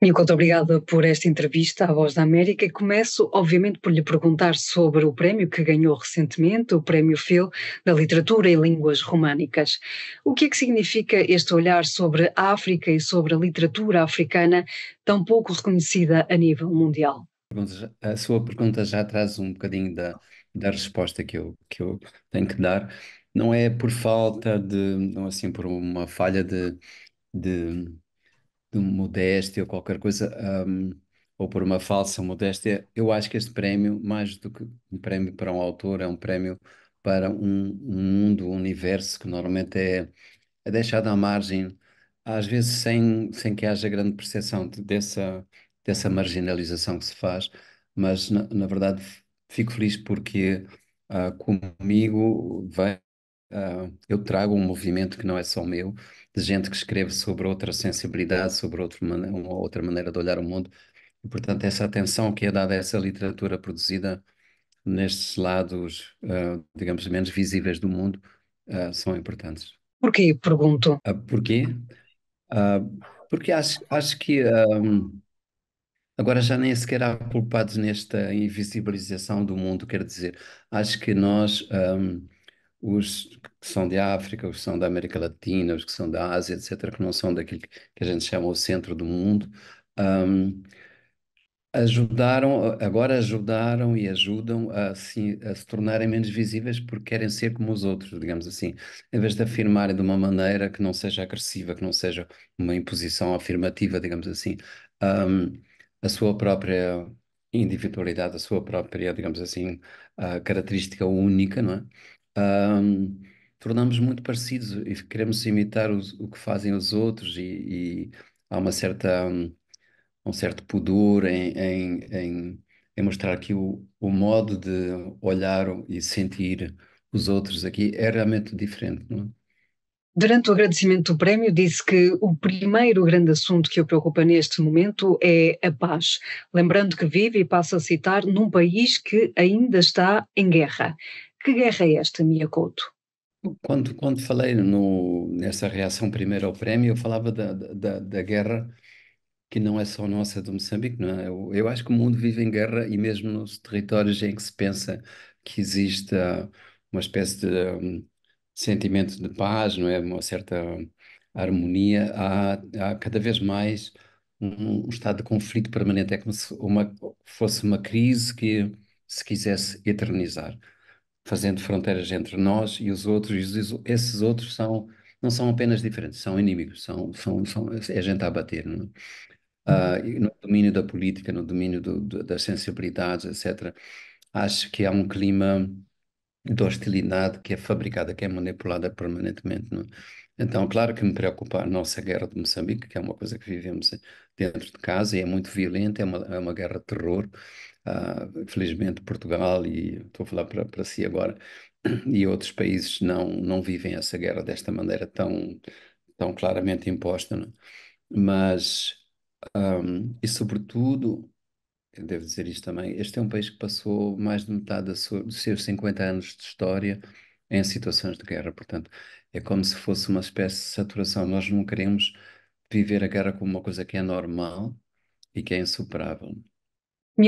Enquanto obrigada por esta entrevista à Voz da América começo, obviamente, por lhe perguntar sobre o prémio que ganhou recentemente, o Prémio Phil da Literatura e Línguas Românicas. O que é que significa este olhar sobre a África e sobre a literatura africana tão pouco reconhecida a nível mundial? A sua pergunta já traz um bocadinho da, da resposta que eu, que eu tenho que dar. Não é por falta de, não assim, por uma falha de, de de modéstia ou qualquer coisa, um, ou por uma falsa modéstia, eu acho que este prémio, mais do que um prémio para um autor, é um prémio para um, um mundo, um universo que normalmente é, é deixado à margem, às vezes sem, sem que haja grande percepção de, dessa, dessa marginalização que se faz, mas na, na verdade fico feliz porque uh, comigo veio Uh, eu trago um movimento que não é só meu, de gente que escreve sobre outra sensibilidade, sobre outra maneira, uma outra maneira de olhar o mundo. E, portanto, essa atenção que é dada a essa literatura produzida nestes lados, uh, digamos, menos visíveis do mundo, uh, são importantes. Porquê, pergunto? porquê? porque acho, acho que um, agora já nem sequer há culpados nesta invisibilização do mundo, quer dizer, acho que nós... Um, os que são de África, os que são da América Latina, os que são da Ásia, etc., que não são daquilo que a gente chama o centro do mundo, um, ajudaram, agora ajudaram e ajudam a, assim, a se tornarem menos visíveis porque querem ser como os outros, digamos assim. Em vez de afirmarem de uma maneira que não seja agressiva, que não seja uma imposição afirmativa, digamos assim, um, a sua própria individualidade, a sua própria, digamos assim, ah, característica única, não é? um, tornamos muito parecidos e queremos imitar os, o que fazem os outros e, e há uma certa um, certo pudor em, em, em, em mostrar que o, o, modo de olhar e sentir os outros aqui é realmente diferente, não é? Durante o agradecimento do prémio, disse que o primeiro grande assunto que o preocupa neste momento é a paz, lembrando que vive, e passo a citar, num país que ainda está em guerra. Que guerra é esta, Miyakoto? Quando, quando falei no, nessa reação primeiro ao prémio, eu falava da, da, da guerra que não é só nossa do Moçambique, não é? Eu, eu, acho que o mundo vive em guerra e mesmo nos territórios em que se pensa que existe ah, uma espécie de um, sentimento de paz, não é? Uma certa harmonia, há, há cada vez mais um, um, estado de conflito permanente. É como se uma, fosse uma crise que se quisesse eternizar fazendo fronteiras entre nós e os outros, e esses outros são, não são apenas diferentes, são inimigos, são, são, são é gente a bater. Não é? uh, no domínio da política, no domínio do, do, das sensibilidades, etc., acho que há um clima de hostilidade que é fabricada, que é manipulada permanentemente. Não é? Então, claro que me preocupa a nossa guerra de Moçambique, que é uma coisa que vivemos dentro de casa e é muito violenta, é uma, é uma guerra de terror. Uh, felizmente, Portugal, e estou a falar para, si agora, e outros países não, não vivem essa guerra desta maneira tão, tão claramente imposta. Né? Mas, um, e sobretudo, eu devo dizer isto também, este é um país que passou mais de metade dos seus 50 anos de história em situações de guerra. Portanto, é como se fosse uma espécie de saturação. Nós não queremos viver a guerra como uma coisa que é normal e que é insuperável.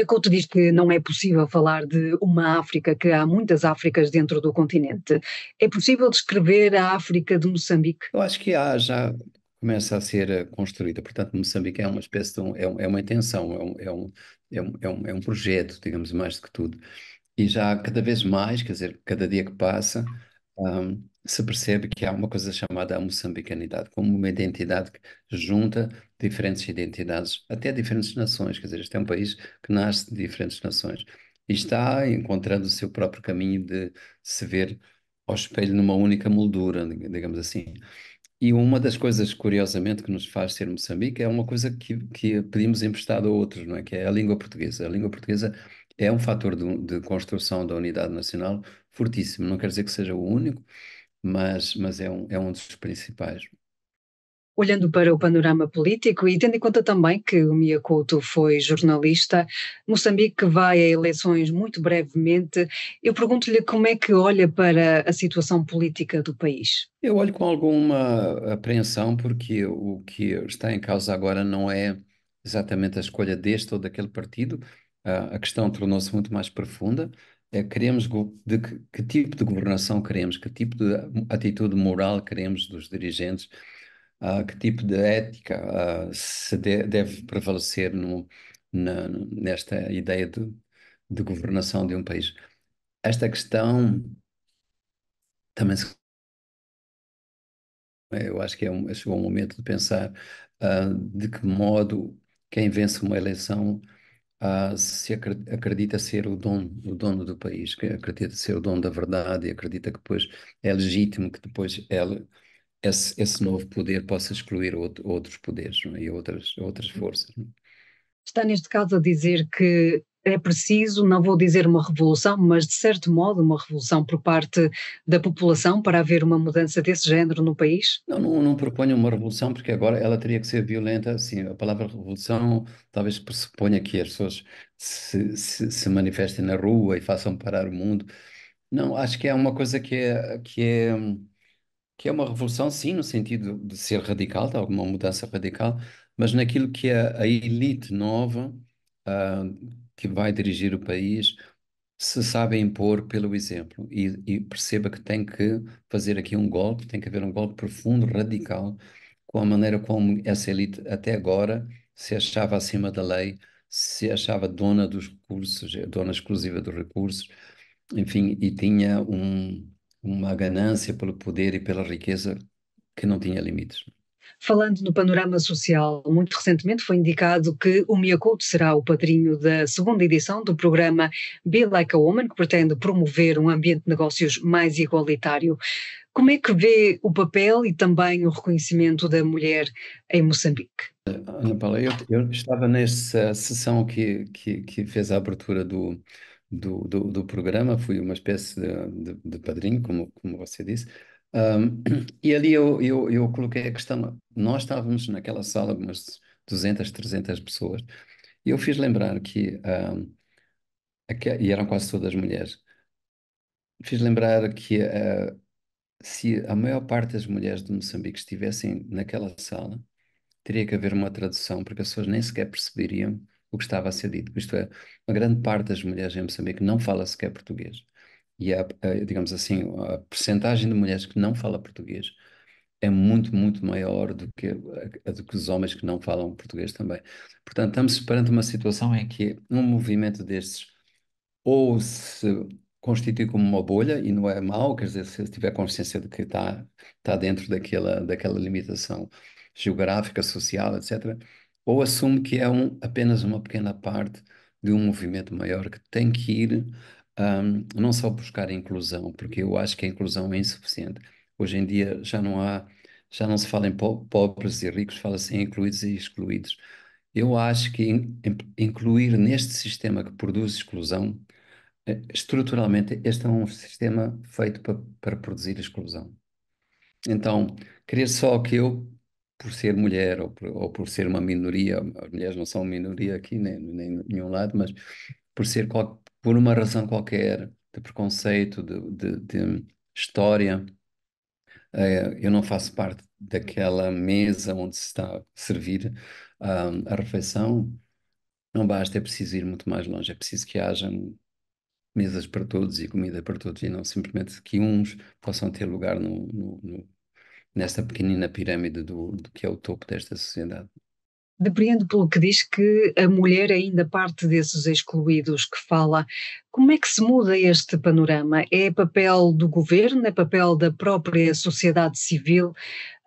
Couto diz que não é possível falar de uma África, que há muitas Áfricas dentro do continente. É possível descrever a África de Moçambique? Eu acho que há, já começa a ser eh, construída. Portanto, Moçambique é uma espécie de um, é, é uma intenção, é, é um, é, um, é, um, é um projeto, digamos, mais do que tudo. E já cada vez mais, quer dizer, cada dia que passa, um, se percebe que há uma coisa chamada a moçambicanidade, como uma identidade que junta diferentes identidades, até diferentes nações, quer dizer, este é um país que nasce de diferentes nações e está encontrando o seu próprio caminho de se ver ao espelho numa única moldura, digamos assim. E uma das coisas, curiosamente, que nos faz ser Moçambique é uma coisa que, que pedimos emprestado a outros, não é? Que é a língua portuguesa. A língua portuguesa é um fator de, de construção da unidade nacional fortíssimo. Não quer dizer que seja o único, mas, mas é, um, é um dos principais olhando para o panorama político e tendo em conta também que o Mia Couto foi jornalista, Moçambique vai a eleições muito brevemente. Eu pergunto-lhe como é que olha para a situação política do país. Eu olho com alguma apreensão porque o que está em causa agora não é exatamente a escolha deste ou daquele partido, ah, a questão tornou-se muito mais profunda. É, queremos de que, que, tipo de governação queremos, que tipo de atitude moral queremos dos dirigentes, uh, que tipo de ética uh, se de, deve prevalecer no, na, nesta ideia de, de, governação de um país. Esta questão também se eu acho que é um, chegou o momento de pensar uh, de que modo quem vence uma eleição uh, se acredita ser o dono, o dono do país, que acredita ser o dono da verdade e acredita que depois é legítimo que depois ele, esse, esse novo poder possa excluir outro, outros poderes é? e outras, outras uhum. forças. É? Está neste caso a dizer que é preciso, não vou dizer uma revolução, mas de certo modo uma revolução por parte da população para haver uma mudança desse género no país? Não, não, não proponho uma revolução porque agora ela teria que ser violenta. Assim, a palavra revolução talvez pressuponha que as pessoas se, se, se manifestem na rua e façam parar o mundo. Não, acho que é uma coisa que é, que é que é uma revolução, sim, no sentido de ser radical, de alguma mudança radical, mas naquilo que é a elite nova uh, que vai dirigir o país se sabe impor pelo exemplo e, e, perceba que tem que fazer aqui um golpe, tem que haver um golpe profundo, radical, com a maneira como essa elite até agora se achava acima da lei, se achava dona dos recursos, dona exclusiva dos recursos, enfim, e tinha um, uma ganância pelo poder e pela riqueza que não tinha limites. Falando no panorama social, muito recentemente foi indicado que o Mia será o padrinho da segunda edição do programa Be Like a Woman, que pretende promover um ambiente de negócios mais igualitário. Como é que vê o papel e também o reconhecimento da mulher em Moçambique? Ana Paula, eu, eu estava nessa sessão que, que, que fez a abertura do, do, do, do, programa, fui uma espécie de, de, de padrinho, como, como você disse, e ali eu, eu, eu coloquei a questão, nós estávamos naquela sala umas 200, 300 pessoas, e eu fiz lembrar que, um, e eram quase todas mulheres, fiz lembrar que uh, se a maior parte das mulheres de Moçambique estivessem naquela sala, teria que haver uma tradução, porque as pessoas nem sequer perceberiam o que estava a ser dito. Isto é, uma grande parte das mulheres em Moçambique não fala sequer português e a, digamos assim, a percentagem de mulheres que não fala português é muito, muito maior do que, a, do que os homens que não falam português também. Portanto, estamos perante uma situação em que um movimento destes ou se constitui como uma bolha e não é mau, quer dizer, se tiver consciência de que está está dentro daquela, daquela limitação geográfica, social, etc., ou assume que é um, apenas uma pequena parte de um movimento maior que tem que ir não só buscar a inclusão, porque eu acho que a inclusão é insuficiente. Hoje em dia já não há, já não se fala em po pobres e ricos, fala-se em incluídos e excluídos. Eu acho que in, incluir neste sistema que produz exclusão, eh, estruturalmente, este é um sistema feito para, para produzir exclusão. Então, querer só que eu, por ser mulher ou por, ou por ser uma minoria, as mulheres não são minoria aqui, nem, nem nenhum lado, mas por ser qual, por uma razão qualquer de preconceito, de, de, de história, eh, eu não faço parte daquela mesa onde se está a servir a refeição, não basta, é preciso ir muito mais longe, é preciso que haja mesas para todos e comida para todos, e não simplesmente que uns possam ter lugar no, no, no nesta pequenina pirâmide do, do que é o topo desta sociedade. Depreendo pelo que diz que a mulher é ainda parte desses excluídos que fala. Como é que se muda este panorama? É papel do governo, é papel da própria sociedade civil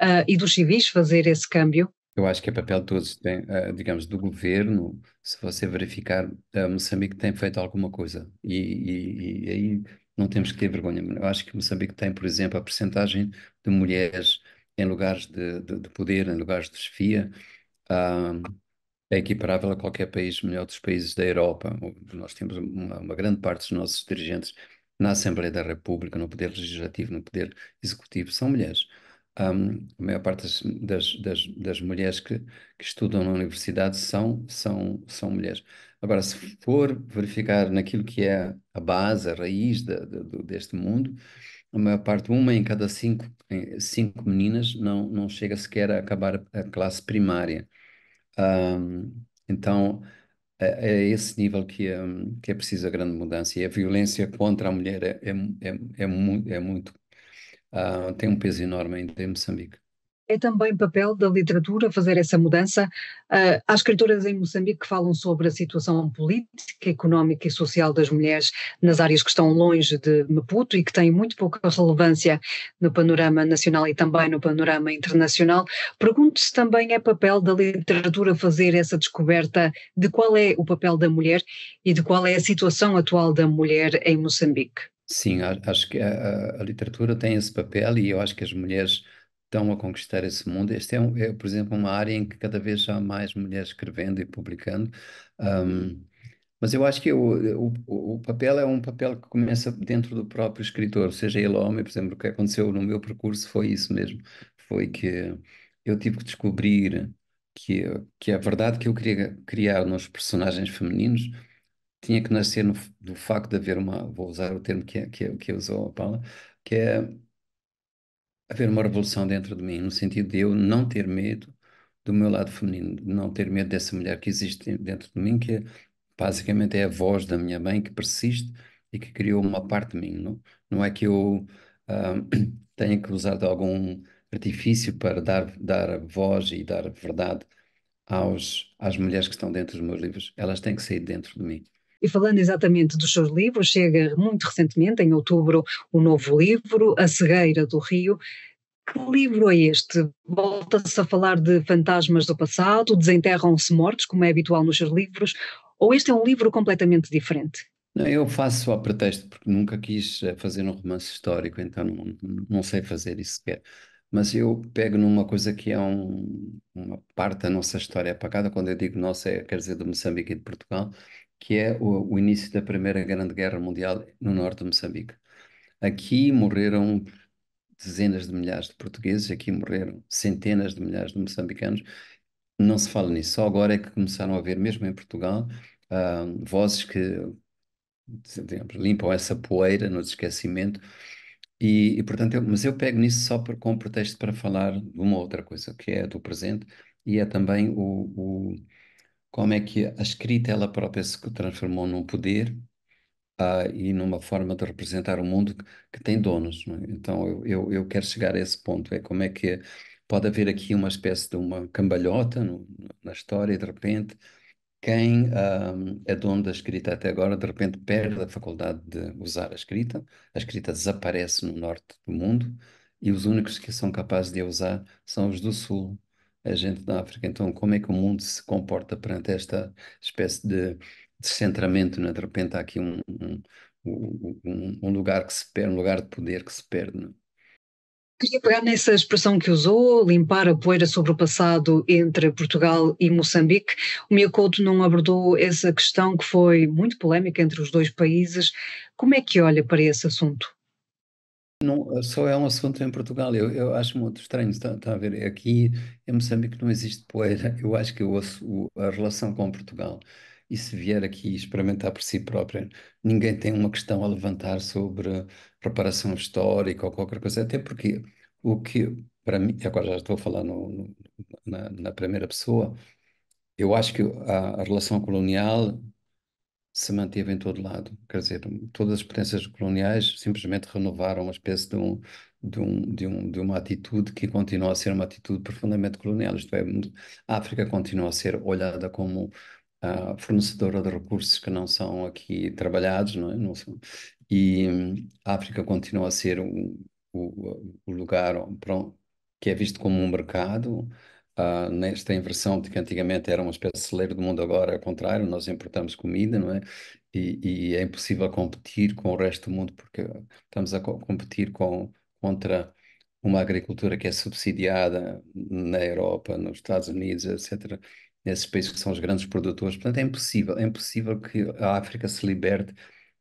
uh, e dos civis fazer esse câmbio? Eu acho que é papel de todos, ah, digamos, do governo. Se você verificar, ah, Moçambique tem feito alguma coisa e, e, e aí não temos que ter vergonha. Eu acho que Moçambique tem, por exemplo, a percentagem de mulheres em lugares de, de, de poder, em lugares de chefia, é equiparável a qualquer país, melhor dos países da Europa. Nós temos uma, uma, grande parte dos nossos dirigentes na Assembleia da República, no Poder Legislativo, no Poder Executivo, são mulheres. Um, a maior parte das, das, das, mulheres que, que estudam na universidade são, são, são mulheres. Agora, se for verificar naquilo que é a base, a raiz de, de, deste mundo, a maior parte, uma em cada cinco, cinco meninas não, não chega sequer a acabar a classe primária. Um, então, é, é esse nível que é, que é preciso a grande mudança. E a violência contra a mulher é, é, é, é muito, é muito uh, tem um peso enorme em Moçambique é também papel da literatura fazer essa mudança. Uh, há escritoras em Moçambique que falam sobre a situação política, económica e social das mulheres nas áreas que estão longe de Maputo e que têm muito pouca relevância no panorama nacional e também no panorama internacional. Pergunto se também é papel da literatura fazer essa descoberta de qual é o papel da mulher e de qual é a situação atual da mulher em Moçambique. Sim, acho que a, a, a literatura tem esse papel e eu acho que as mulheres estão a conquistar esse mundo. Este é, um, é, por exemplo, uma área em que cada vez há mais mulheres escrevendo e publicando. Um, uhum. mas eu acho que o, o, o, papel é um papel que começa dentro do próprio escritor, seja ele homem, por exemplo, o que aconteceu no meu percurso foi isso mesmo. Foi que eu tive que descobrir que, que a é verdade que eu queria criar nos personagens femininos tinha que nascer no, do facto de haver uma, vou usar o termo que, que, que usou a Paula, que é, é haver uma revolução dentro de mim, no sentido de eu não ter medo do meu lado feminino, de não ter medo dessa mulher que existe dentro de mim, que é, basicamente é a voz da minha mãe que persiste e que criou uma parte de mim. Não, não é que eu ah, tenha que usar de algum artifício para dar, dar voz e dar verdade aos, às mulheres que estão dentro dos meus livros. Elas têm que sair dentro de mim. E falando exatamente dos seus livros, chega muito recentemente, em outubro, um novo livro, A Cegueira do Rio. Que livro é este? Volta-se a falar de fantasmas do passado, desenterram-se mortos, como é habitual nos seus livros, ou este é um livro completamente diferente? eu faço a pretexto, porque nunca quis eh, fazer um romance histórico, então não, não sei fazer isso sequer. Mas eu pego numa coisa que é um, uma parte da nossa história apagada, quando eu digo nossa, é, quer dizer, do Moçambique e de Portugal, que é o, o início da Primeira Grande Guerra Mundial no norte de Moçambique. Aqui morreram dezenas de milhares de portugueses, aqui morreram centenas de milhares de moçambicanos. Não se fala nisso, só agora é que começaram a haver, mesmo em Portugal, uh, vozes que digamos, limpam essa poeira no esquecimento. E, e portanto, eu, mas eu pego nisso só por, como pretexto para falar de uma outra coisa, que é do presente, e é também o, o como é que a escrita ela própria se transformou num poder uh, e numa forma de representar o um mundo que, que tem donos. É? Então eu, eu, quero chegar a esse ponto, é como é que pode haver aqui uma espécie de uma cambalhota no, na história e de repente quem ah, é dono da escrita até agora de repente perde a faculdade de usar a escrita, a escrita desaparece no norte do mundo e os únicos que são capazes de a usar são os do sul a gente da África. Então, como é que o mundo se comporta perante esta espécie de descentramento? Né? De repente, há aqui um, um, um, um lugar que se perde, um lugar de poder que se perde. Né? Queria pegar nessa expressão que usou, limpar a poeira sobre o passado entre Portugal e Moçambique. O Miyakoto não abordou essa questão que foi muito polémica entre os dois países. Como é que olha para esse assunto? Não, só é um assunto em Portugal. Eu, eu acho muito estranho, está, está a ver? Aqui em Moçambique não existe poeira. Eu acho que eu ouço o- a relação com Portugal. E se vier aqui experimentar por si própria, ninguém tem uma questão a levantar sobre reparação histórica ou qualquer coisa. Até porque o que, para mim, agora já estou a falar na na primeira pessoa, eu acho que a, a relação colonial se manteve em todo lado. Quer dizer, todas as potências coloniais simplesmente renovaram uma espécie de, um, de, um, de, um, de uma atitude que continua a ser uma atitude profundamente colonial. Isto é, a África continua a ser olhada como uh, fornecedora de recursos que não são aqui trabalhados, não é? Não são. E um, a África continua a ser o, o, o lugar que é visto como um mercado ah, nesta inversão de que antigamente era uma espécie de celeiro do mundo, agora é o contrário, nós importamos comida, não é? E, e, é impossível competir com o resto do mundo porque estamos a co competir com, contra uma agricultura que é subsidiada na Europa, nos Estados Unidos, etc., nesses países que são os grandes produtores. Portanto, é impossível, é impossível que a África se liberte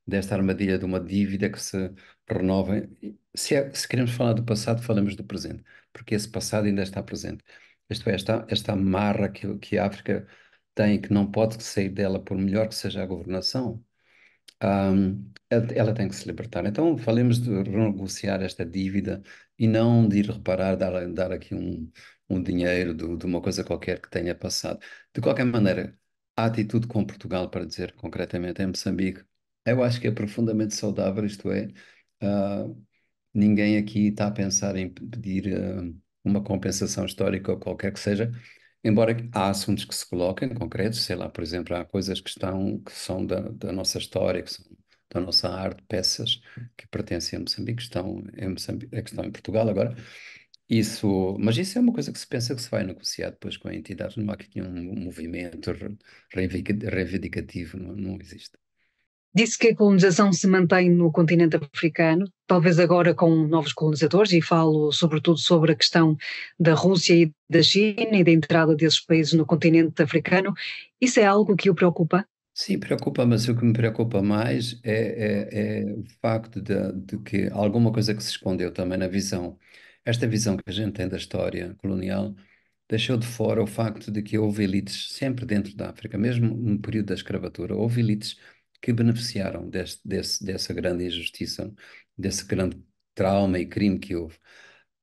desta armadilha de uma dívida que se renova. Se, é, se queremos falar do passado, falamos do presente, porque esse passado ainda está presente. Isto é, esta, esta amarra que, que a África tem, que não pode sair dela, por melhor que seja a governação, um, ela tem que se libertar. Então, falemos de renegociar esta dívida e não de ir reparar, dar, dar aqui um, um dinheiro do, de uma coisa qualquer que tenha passado. De qualquer maneira, a atitude com Portugal, para dizer concretamente em é Moçambique, eu acho que é profundamente saudável, isto é, uh, ninguém aqui está a pensar em pedir. Uh, uma compensação histórica ou qualquer que seja, embora há assuntos que se coloquem concretos, sei lá, por exemplo, há coisas que estão, que são da, da nossa história, que são da nossa arte, peças que pertencem a Moçambique, que estão em, Moçambique, é que estão em Portugal agora, isso, mas isso é uma coisa que se pensa que se vai negociar depois com a entidade, não há aqui nenhum movimento reivindicativo, não, não existe. Disse que a colonização se mantém no continente africano, talvez agora com novos colonizadores, e falo sobretudo sobre a questão da Rússia e da China e da entrada desses países no continente africano. Isso é algo que o preocupa? Sim, preocupa, mas o que me preocupa mais é, é, é o facto de, de, que alguma coisa que se escondeu também na visão, esta visão que a gente tem da história colonial, deixou de fora o facto de que houve elites sempre dentro da África, mesmo no período da escravatura, houve elites que beneficiaram desse, dessa grande injustiça, desse grande trauma e crime que houve.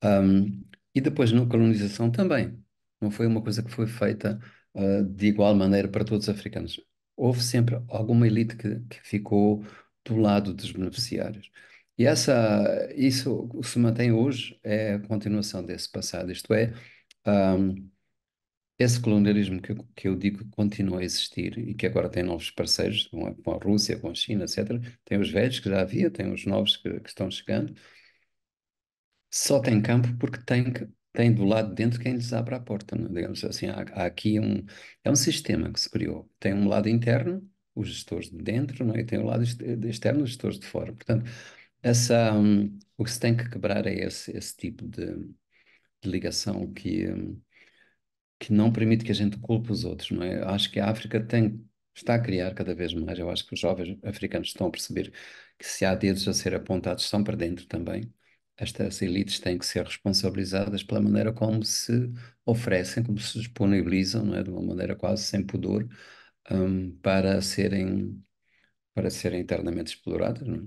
Um, e depois na colonização também. Não foi uma coisa que foi feita uh, de igual maneira para todos os africanos. Houve sempre alguma elite que, que ficou do lado dos beneficiários. E essa, isso se mantém hoje, é a continuação desse passado, isto é, um, esse colonialismo que, eu, que eu digo que continua a existir e que agora tem novos parceiros, com a, com a, Rússia, com a China, etc. Tem os velhos que já havia, tem os novos que, que estão chegando. Só tem campo porque tem, tem do lado de dentro quem lhes abre a porta. Não? É? Digamos assim, há, há, aqui um. É um sistema que se criou. Tem um lado interno, os gestores de dentro, não é? e tem o um lado externo, os gestores de fora. Portanto, essa, um, o que se tem que quebrar é esse, esse tipo de, de ligação que. Um, que não permite que a gente culpe os outros, não é? Acho que a África tem, está a criar cada vez mais. Eu acho que os jovens africanos estão a perceber que se há dedos a ser apontados, estão para dentro também. Estas elites têm que ser responsabilizadas pela maneira como se oferecem, como se disponibilizam, não é? De uma maneira quase sem pudor, um, para serem para serem internamente exploradas, não é?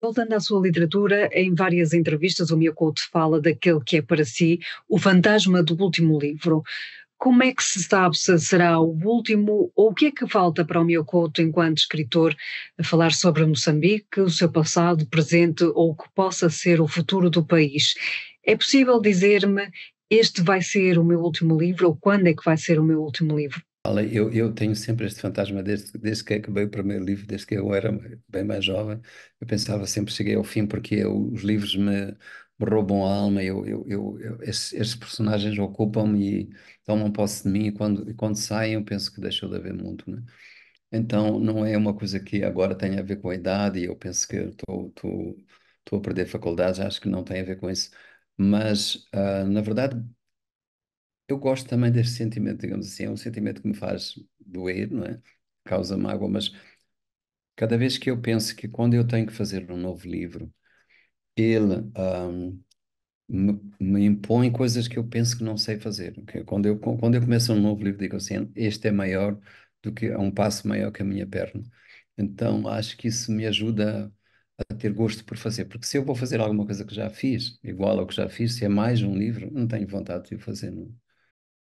Voltando à sua literatura, em várias entrevistas o Miyakoto fala daquele que é para si o fantasma do último livro. Como é que se sabe se será o último ou o que é que falta para o meu Couto enquanto escritor a falar sobre Moçambique, o seu passado, presente ou o que possa ser o futuro do país? É possível dizer-me este vai ser o meu último livro ou quando é que vai ser o meu último livro? Eu, eu tenho sempre este fantasma desde, desde que acabei o primeiro livro, desde que eu era bem mais jovem. Eu pensava sempre, cheguei ao fim, porque eu, os livros me me roubam a alma, eu, eu, eu, eu esses, esses, personagens ocupam-me e tomam posse de mim, e quando, e quando saem eu penso que deixou de haver mundo, né? Então não é uma coisa que agora tenha a ver com a idade, e eu penso que estou a perder faculdades, acho que não tem a ver com isso, mas uh, na verdade eu gosto também deste sentimento, digamos assim, é um sentimento que me faz doer, não é? Causa mágoa, mas cada vez que eu penso que quando eu tenho que fazer um novo livro, ele um, me, me, impõe coisas que eu penso que não sei fazer. Okay? Quando, eu, quando eu começo um novo livro, digo assim: este é maior do que, é um passo maior que a minha perna. Então acho que isso me ajuda a ter gosto por fazer, porque se eu vou fazer alguma coisa que já fiz, igual ao que já fiz, se é mais um livro, não tenho vontade de o fazer. Não.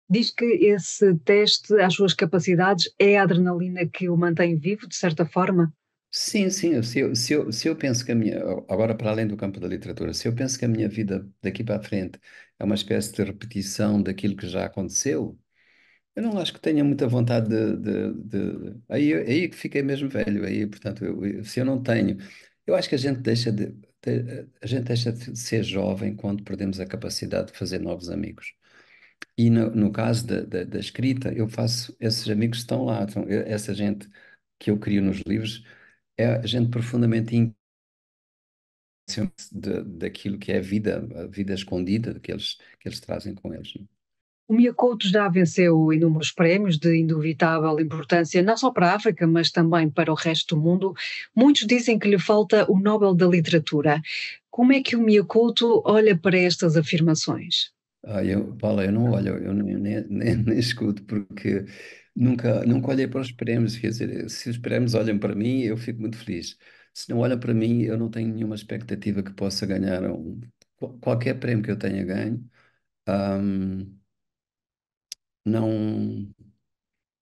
Diz que esse teste às suas capacidades é a adrenalina que o mantém vivo, de certa forma? Sim, sim. Se eu, se eu, se eu penso que a minha. Agora, para além do campo da literatura, se eu penso que a minha vida daqui para a frente é uma espécie de repetição daquilo que já aconteceu, eu não acho que tenha muita vontade de. de, de... Aí, aí é que fiquei mesmo velho. Aí, portanto, eu, se eu não tenho. Eu acho que a gente deixa de. de- A gente deixa de ser jovem quando perdemos a capacidade de fazer novos amigos. E no, no caso da, da- da escrita, eu faço, esses amigos estão lá, eu- então, essa gente que eu crio nos livros, é gente profundamente in... daquilo que é a vida, a vida escondida que eles, que eles trazem com eles. É? O Miacoto já venceu inúmeros prémios de indubitável importância, não só para a África, mas também para o resto do mundo. Muitos dizem que lhe falta o Nobel da Literatura. Como é que o Miacoto olha para estas afirmações? Ah, eu, Paula, eu não olho, eu nem, nem, nem, escuto, porque nunca, nunca olhei para os prémios. Quer dizer, se os prémios olham para mim, eu fico muito feliz. Se não olham para mim, eu não tenho nenhuma expectativa que possa ganhar um, qualquer prêmio que eu tenha ganho. não,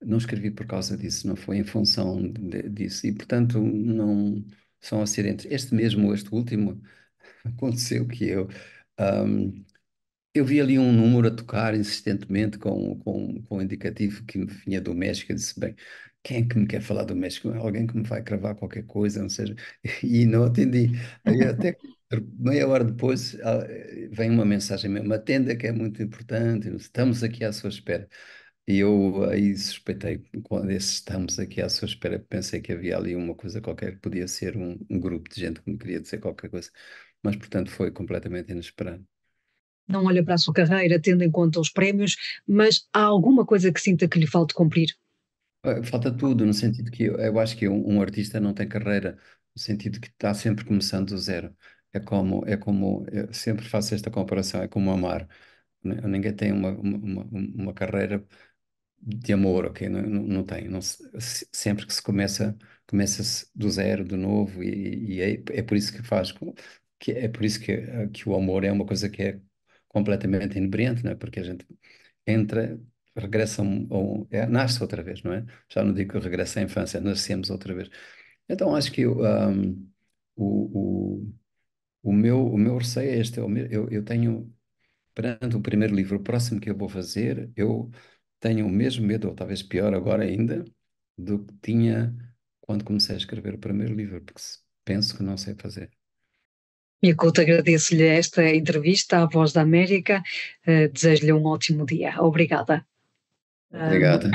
não escrevi por causa disso, não foi em função de- disso. E, portanto, não são acidentes. Este mesmo, este último, aconteceu que eu. Eu vi ali um número a tocar insistentemente com, com, com um indicativo que vinha do México. Eu disse, bem, quem é que me quer falar do México? Alguém que me vai cravar qualquer coisa, não seja. E não atendi. Aí até meia hora depois ah, vem uma mensagem mesmo, atenda que é muito importante, estamos aqui à sua espera. E eu aí suspeitei, quando esse estamos aqui à sua espera, pensei que havia ali uma coisa qualquer, que podia ser um, um grupo de gente que me queria dizer qualquer coisa, mas portanto foi completamente inesperado não olha para a sua carreira, tendo em conta os prémios, mas há alguma coisa que sinta que lhe falta cumprir? Eh, falta tudo, no sentido que eu, eu acho que um, um, artista não tem carreira, no sentido que está sempre começando do zero. É como, é como, eu eh, sempre faço esta comparação, é como amar. Né? Ninguém tem uma, uma, uma carreira de amor, ok? Não, não tem. Não, sempre que se começa, começa-se do zero, do novo, e, e é, é, por isso que faz, que é por isso que, eh, que o amor é uma coisa que é completamente inebriante, não é? Porque a gente entra, regressa, ou, é, nasce outra vez, não é? Já não digo que regressa à infância, nascemos outra vez. Então acho que um, o, o, o, meu, o meu receio é este, é eu, eu tenho, perante o primeiro livro, o próximo que eu vou fazer, eu tenho o mesmo medo, ou talvez pior agora ainda, do que tinha quando comecei a escrever o primeiro livro, porque penso que não sei fazer. Minha Couto, agradeço-lhe esta entrevista à Voz da América. Uh, Desejo-lhe um ótimo dia. Obrigada. Obrigada.